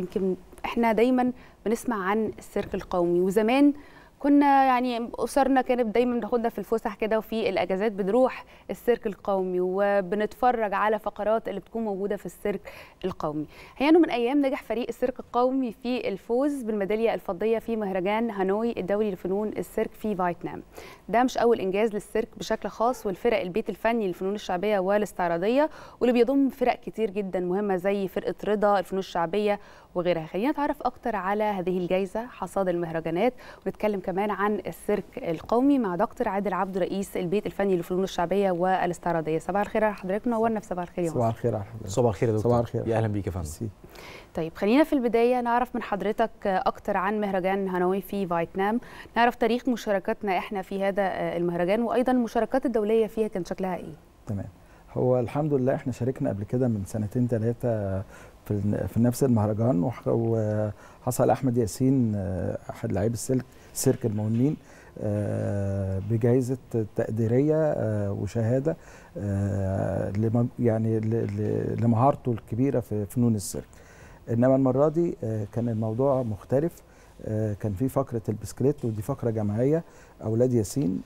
يمكن احنا دايما بنسمع عن السيرك القومي وزمان كنا يعني اسرنا كانت دايما بناخدنا في الفسح كده وفي الاجازات بنروح السيرك القومي وبنتفرج على فقرات اللي بتكون موجوده في السيرك القومي انه من ايام نجح فريق السيرك القومي في الفوز بالميداليه الفضيه في مهرجان هانوي الدولي لفنون السيرك في فيتنام ده مش اول انجاز للسيرك بشكل خاص والفرق البيت الفني للفنون الشعبيه والاستعراضيه واللي بيضم فرق كتير جدا مهمه زي فرقه رضا الفنون الشعبيه وغيرها خلينا نتعرف اكتر على هذه الجائزه حصاد المهرجانات ونتكلم كمان عن السيرك القومي مع دكتور عادل عبد رئيس البيت الفني للفنون الشعبيه والاستعراضيه صباح الخير على حضرتك منورنا في صباح الخير يا صباح الخير على حضرتك صباح الخير يا دكتور صباح الخير يا اهلا بيك يا فندم طيب خلينا في البدايه نعرف من حضرتك اكتر عن مهرجان هانوي في فيتنام نعرف تاريخ مشاركتنا احنا في هذا المهرجان وايضا المشاركات الدوليه فيها كان شكلها ايه تمام هو الحمد لله احنا شاركنا قبل كده من سنتين ثلاثه في في نفس المهرجان وحصل احمد ياسين آه، احد لعيب السلك سيرك المهمين آه، بجائزه تقديريه آه، وشهاده يعني لمهارته الكبيره في فنون السيرك انما المره دي كان الموضوع مختلف كان في فقره البسكليت ودي فقره جماعيه اولاد ياسين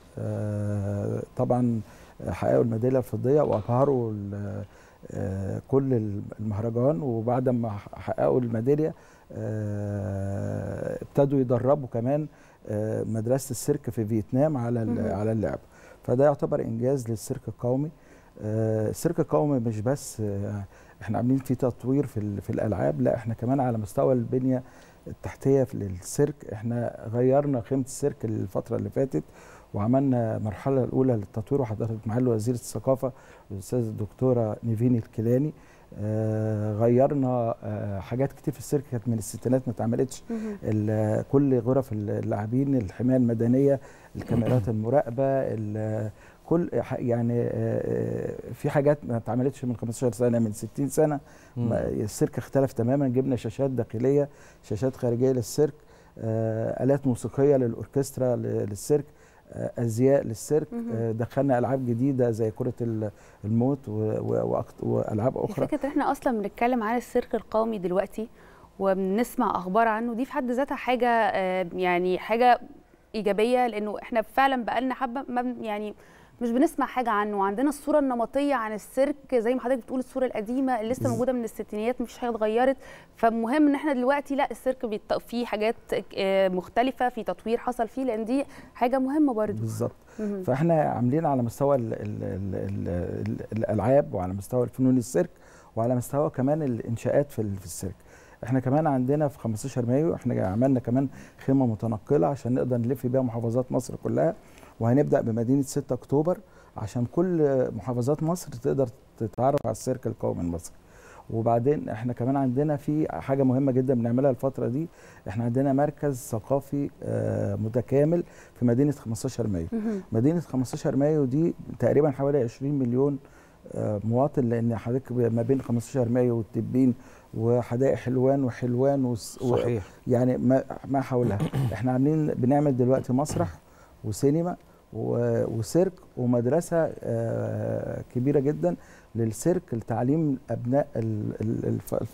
طبعا حققوا الميداليه الفضيه وابهروا آه، كل المهرجان وبعد ما حققوا الميداليه آه، ابتدوا يدربوا كمان آه، مدرسه السيرك في فيتنام على على اللعب فده يعتبر انجاز للسيرك القومي السيرك القومي مش بس احنا عاملين فيه تطوير في في الالعاب لا احنا كمان على مستوى البنيه التحتيه للسيرك احنا غيرنا قيمه السيرك الفتره اللي فاتت وعملنا المرحله الاولى للتطوير وحضرتك معالي وزيره الثقافه الاستاذ الدكتوره نيفين الكيلاني آه غيرنا آه حاجات كتير في السيرك كانت من الستينات ما اتعملتش كل غرف اللاعبين الحمايه المدنيه الكاميرات المراقبه كل يعني آه، آه، في حاجات ما اتعملتش من 15 سنه من 60 سنه السيرك اختلف تماما جبنا شاشات داخليه شاشات خارجيه للسيرك آه، الات موسيقيه للاوركسترا للسيرك آه، ازياء للسيرك آه، دخلنا العاب جديده زي كره الموت والعاب اخرى فكره احنا اصلا بنتكلم عن السيرك القومي دلوقتي وبنسمع اخبار عنه دي في حد ذاتها حاجه آه، يعني حاجه ايجابيه لانه احنا فعلا بقالنا حبه يعني مش بنسمع حاجه عنه وعندنا الصوره النمطيه عن السيرك زي ما حضرتك بتقول الصوره القديمه اللي لسه موجوده من الستينيات مفيش حاجه اتغيرت فالمهم ان احنا دلوقتي لا السيرك في فيه حاجات آه، مختلفه في تطوير حصل فيه لان دي حاجه مهمه برضه بالظبط فاحنا عاملين على مستوى الـ الـ الـ الالعاب وعلى مستوى الفنون السيرك وعلى مستوى كمان الانشاءات في السيرك احنا كمان عندنا في 15 مايو احنا عملنا كمان خيمه متنقله عشان نقدر نلف بيها محافظات مصر كلها وهنبدا بمدينه 6 اكتوبر عشان كل محافظات مصر تقدر تتعرف على السيرك القومي المصري وبعدين احنا كمان عندنا في حاجه مهمه جدا بنعملها الفتره دي احنا عندنا مركز ثقافي آه، متكامل في مدينه 15 مايو مدينه 15 مايو دي تقريبا حوالي 20 مليون مواطن لان حضرتك ما بين 15 مايو والتبين وحدائق حلوان وحلوان و... صحيح يعني ما ما حولها احنا عاملين بنعمل دلوقتي مسرح وسينما وسيرك ومدرسه آه، كبيره جدا للسيرك لتعليم ابناء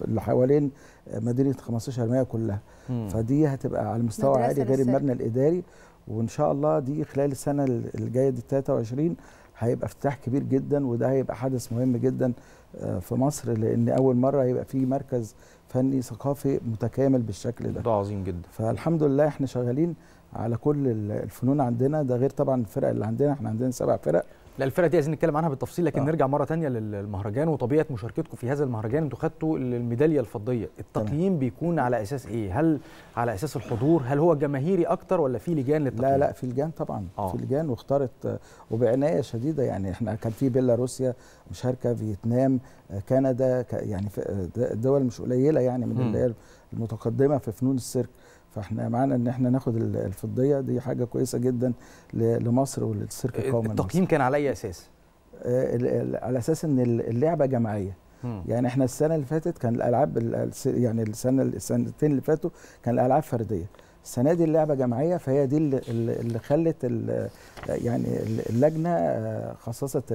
اللي حوالين مدينه 15 مايو كلها مم. فدي هتبقى على مستوى عالي غير المبنى الاداري وان شاء الله دي خلال السنه الجايه دي 23 هيبقى افتتاح كبير جدا وده هيبقى حدث مهم جدا آه، في مصر لان اول مره هيبقى في مركز فني ثقافي متكامل بالشكل ده ده عظيم جدا فالحمد لله احنا شغالين على كل الفنون عندنا ده غير طبعا الفرق اللي عندنا احنا عندنا سبع فرق لا الفرق دي عايزين نتكلم عنها بالتفصيل لكن آه. نرجع مره ثانيه للمهرجان وطبيعه مشاركتكم في هذا المهرجان انتوا خدتوا الميداليه الفضيه التقييم تمام. بيكون على اساس ايه هل على اساس الحضور هل هو جماهيري اكتر ولا في لجان للتقييم لا لا في لجان طبعا آه. في لجان واختارت آه، وبعنايه شديده يعني احنا كان في بيلاروسيا مشاركه فيتنام آه، كندا يعني دول مش قليله يعني من اللي هي المتقدمه في فنون السيرك فاحنا معانا ان احنا ناخد الفضيه دي حاجه كويسه جدا لمصر وللسيرك إيه، القومي التقييم كان على اي اساس؟ آه، على اساس ان اللعبه جماعيه يعني احنا السنه اللي فاتت كان الالعاب يعني السنه السنتين اللي فاتوا كان الالعاب فرديه السنه دي اللعبه جماعيه فهي دي اللي خلت يعني اللجنه آه، خصصت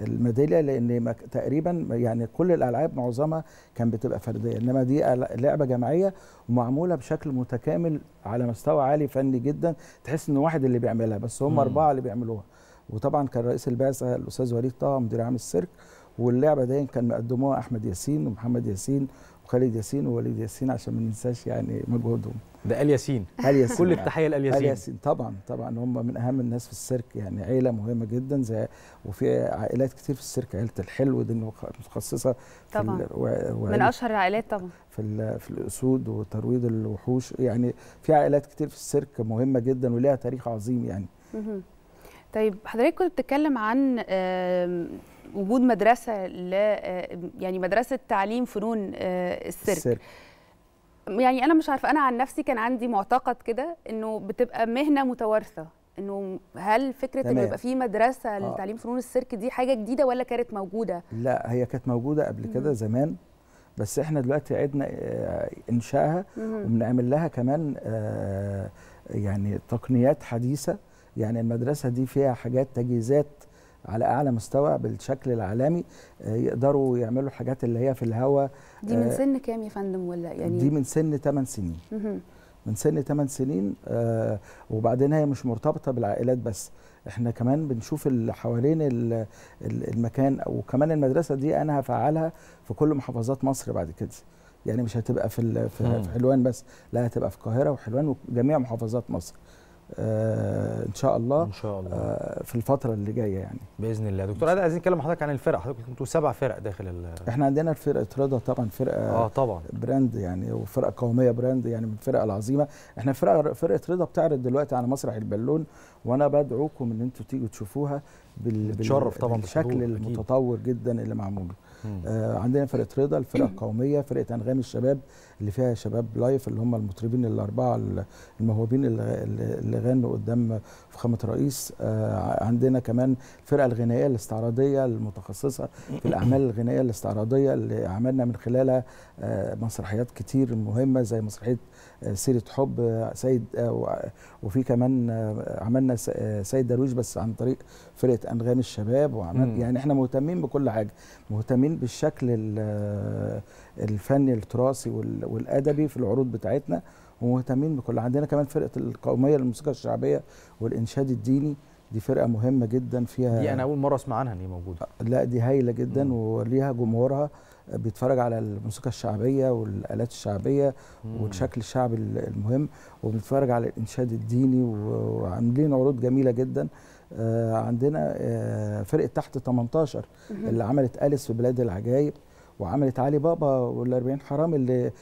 الميداليه لان تقريبا يعني كل الالعاب معظمها كان بتبقى فرديه انما دي لعبه جماعيه ومعموله بشكل متكامل على مستوى عالي فني جدا تحس ان واحد اللي بيعملها بس هم اربعه اللي بيعملوها وطبعا كان رئيس البعثه الاستاذ وليد طه مدير عام السيرك واللعبه دي كان مقدموها احمد ياسين ومحمد ياسين خالد ياسين ووليد ياسين عشان ما ننساش يعني مجهودهم ده ال ياسين ال ياسين كل التحيه لال ياسين ال ياسين طبعا طبعا هم من اهم الناس في السيرك يعني عيله مهمه جدا زي وفي عائلات كتير في السيرك عيله الحلو دي متخصصه طبعا في و... من اشهر العائلات طبعا في في الاسود وترويض الوحوش يعني في عائلات كتير في السيرك مهمه جدا ولها تاريخ عظيم يعني طيب حضرتك كنت بتتكلم عن وجود مدرسه ل آه، يعني مدرسه تعليم فنون آه، السيرك, السيرك. يعني انا مش عارفه انا عن نفسي كان عندي معتقد كده انه بتبقى مهنه متوارثه انه هل فكره انه يبقى في مدرسه آه. لتعليم فنون السيرك دي حاجه جديده ولا كانت موجوده لا هي كانت موجوده قبل كده زمان بس احنا دلوقتي عدنا انشائها وبنعمل لها كمان يعني تقنيات حديثه يعني المدرسه دي فيها حاجات تجهيزات على اعلى مستوى بالشكل العالمي آه، يقدروا يعملوا الحاجات اللي هي في الهواء دي من آه، سن كام يا فندم ولا يعني دي من سن 8 سنين من سن 8 سنين آه، وبعدين هي مش مرتبطه بالعائلات بس احنا كمان بنشوف اللي حوالين المكان وكمان المدرسه دي انا هفعلها في كل محافظات مصر بعد كده يعني مش هتبقى في في حلوان بس لا هتبقى في القاهره وحلوان وجميع محافظات مصر آه، ان شاء الله ان شاء الله آه، في الفتره اللي جايه يعني باذن الله دكتور انا عايزين نتكلم حضرتك عن الفرق حضرتك انتوا سبع فرق داخل ال... احنا عندنا فرقه رضا طبعا فرقه اه طبعا براند يعني وفرقه قوميه براند يعني من الفرق العظيمه احنا فرقه فرقه رضا بتعرض دلوقتي على مسرح البالون وانا بدعوكم ان انتوا تيجوا تشوفوها بال... بالشرف طبعا بالشكل المتطور جدا اللي معمول آه عندنا فرقه رضا الفرقه القوميه فرقه انغام الشباب اللي فيها شباب لايف اللي هم المطربين الاربعه الموهوبين اللي, اللي بيغنوا قدام فخامه رئيس آه، عندنا كمان الفرقه الغنائيه الاستعراضيه المتخصصه في الاعمال الغنائيه الاستعراضيه اللي عملنا من خلالها آه، مسرحيات كتير مهمه زي مسرحيه آه، سيره حب سيد وفي كمان عملنا سيد درويش بس عن طريق فرقه انغام الشباب وعمل يعني احنا مهتمين بكل حاجه مهتمين بالشكل الفني التراثي والادبي في العروض بتاعتنا ومهتمين بكل عندنا كمان فرقه القوميه للموسيقى الشعبيه والانشاد الديني دي فرقه مهمه جدا فيها دي انا اول مره اسمع عنها ان هي موجوده لا دي هايله جدا مم. وليها جمهورها بيتفرج على الموسيقى الشعبيه والالات الشعبيه مم. والشكل الشعبي المهم وبيتفرج على الانشاد الديني وعاملين عروض جميله جدا آه، عندنا آه، فرقه تحت 18 اللي عملت اليس في بلاد العجايب وعملت علي بابا وال40 حرام اللي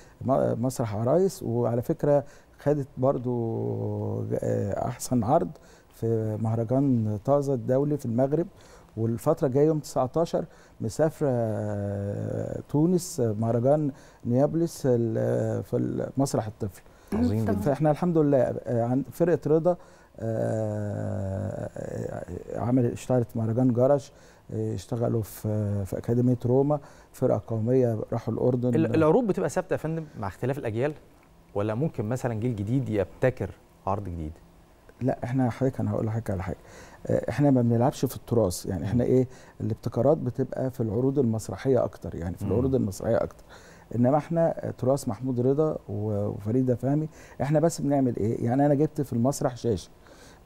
مسرح عرايس وعلى فكره خدت برضو آه، احسن عرض في مهرجان طازه الدولي في المغرب والفتره الجايه يوم 19 مسافره آه، تونس آه، مهرجان نيابلس في مسرح الطفل عظيم فاحنا الحمد لله فرقه رضا عمل اشتغلت مهرجان جرش آه، اشتغلوا في آه، في اكاديميه روما فرقه قوميه راحوا الاردن العروض بتبقى ثابته يا فندم مع اختلاف الاجيال ولا ممكن مثلا جيل جديد يبتكر عرض جديد لا احنا حضرتك انا هقول لحضرتك على حاجه آه، احنا ما بنلعبش في التراث يعني احنا ايه الابتكارات بتبقى في العروض المسرحيه اكتر يعني في العروض المسرحيه اكتر انما احنا تراث محمود رضا وفريده فهمي احنا بس بنعمل ايه يعني انا جبت في المسرح شاشه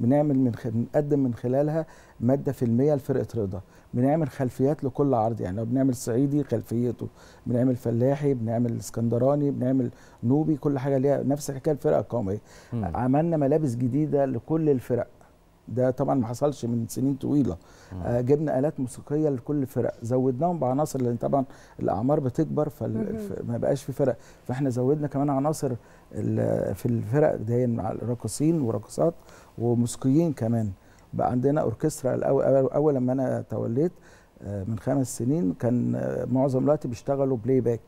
بنعمل من خل... بنقدم من خلالها ماده فيلميه لفرقه رضا بنعمل خلفيات لكل عرض يعني لو بنعمل صعيدي خلفيته بنعمل فلاحي بنعمل اسكندراني بنعمل نوبي كل حاجه ليها نفس الحكايه الفرقه القوميه عملنا ملابس جديده لكل الفرق ده طبعا ما حصلش من سنين طويله آه جبنا الات موسيقيه لكل فرق زودناهم بعناصر لان طبعا الاعمار بتكبر فما بقاش في فرق فاحنا زودنا كمان عناصر في الفرق ده مع الراقصين وراقصات وموسيقيين كمان بقى عندنا اوركسترا الاول اول لما انا توليت آه، من خمس سنين كان آه، معظم الوقت بيشتغلوا بلاي باك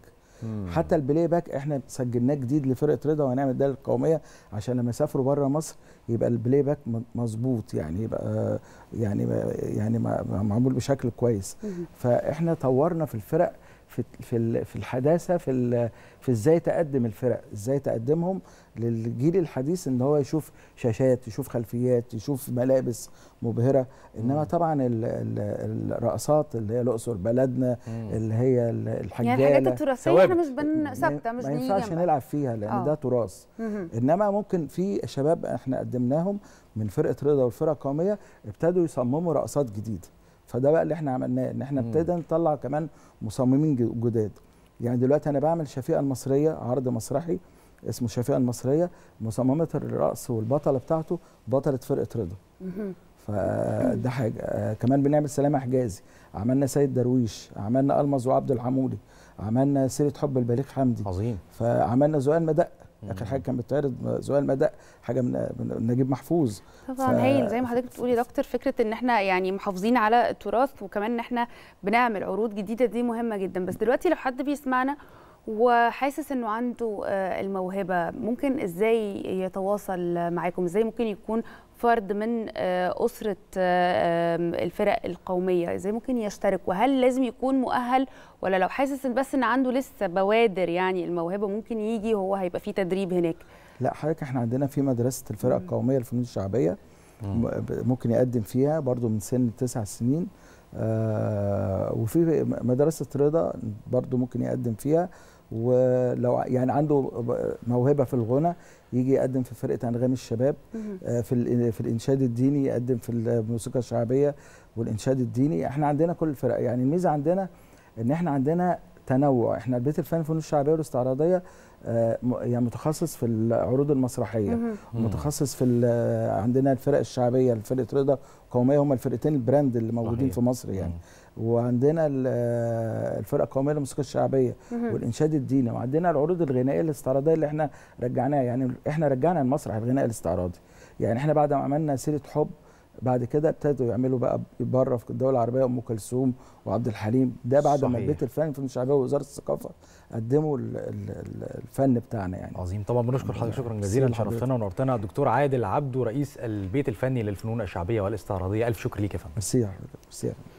حتى البلاي باك احنا سجلناه جديد لفرقه رضا وهنعمل ده للقوميه عشان لما يسافروا بره مصر يبقى البلاي باك مظبوط يعني يبقى يعني يعني معمول بشكل كويس فاحنا طورنا في الفرق في في في الحداثه في في ازاي تقدم الفرق ازاي تقدمهم للجيل الحديث ان هو يشوف شاشات يشوف خلفيات يشوف ملابس مبهره انما طبعا الرقصات اللي هي الاقصر بلدنا اللي هي الحجاله يعني الحاجات التراثيه احنا مش ثابته مش ما ينفعش نلعب فيها لان أوه. ده تراث انما ممكن في شباب احنا قدمناهم من فرقه رضا والفرقه القوميه ابتدوا يصمموا رقصات جديده فده بقى اللي احنا عملناه ان احنا ابتدينا نطلع كمان مصممين جداد يعني دلوقتي انا بعمل شفيقه المصريه عرض مسرحي اسمه الشفيقه المصريه مصممه الرقص والبطله بتاعته بطله فرقه رضا فده حاجه آه، كمان بنعمل سلامه حجازي عملنا سيد درويش عملنا المز وعبد العمودي عملنا سيره حب البليغ حمدي عظيم فعملنا زؤان مدق اخر حاجه كان بيتعرض زوال مدى حاجه من نجيب محفوظ طبعا ف... هين زي ما حضرتك بتقولي دكتور فكره ان احنا يعني محافظين على التراث وكمان ان احنا بنعمل عروض جديده دي مهمه جدا بس دلوقتي لو حد بيسمعنا وحاسس انه عنده آه، الموهبه ممكن ازاي يتواصل معاكم ازاي ممكن يكون فرد من آه، أسرة آه، الفرق القومية إزاي ممكن يشترك وهل لازم يكون مؤهل ولا لو حاسس بس إن عنده لسه بوادر يعني الموهبة ممكن يجي هو هيبقى في تدريب هناك لا حضرتك احنا عندنا في مدرسة الفرق القومية للفنون الشعبية ممكن يقدم فيها برضو من سن تسع سنين آه وفي مدرسة رضا برضو ممكن يقدم فيها ولو يعني عنده موهبه في الغنى يجي يقدم في فرقه انغام الشباب آه، في آه، في الانشاد الديني يقدم في آه، الموسيقى الشعبيه والانشاد الديني احنا عندنا كل الفرق يعني الميزه عندنا ان احنا عندنا تنوع احنا البيت الفني الفنون الشعبيه والاستعراضيه يعني متخصص في العروض المسرحيه متخصص في عندنا الفرق الشعبيه فرقه رضا قوميه هم الفرقتين البراند اللي موجودين في مصر يعني وعندنا الفرقه القوميه للموسيقى الشعبيه والانشاد الديني وعندنا العروض الغنائيه الاستعراضيه اللي احنا رجعناها يعني احنا رجعنا المسرح الغنائي الاستعراضي يعني احنا بعد ما عملنا سيره حب بعد كده ابتدوا يعملوا بقى بره في الدول العربيه ام كلثوم وعبد الحليم ده بعد صحيح. ما البيت الفني في الشعبيه ووزاره الثقافه قدموا الفن بتاعنا يعني عظيم طبعا بنشكر حضرتك شكرا جزيلا شرفتنا ونورتنا الدكتور عادل عبده رئيس البيت الفني للفنون الشعبيه والاستعراضيه الف شكر ليك يا فندم ميرسي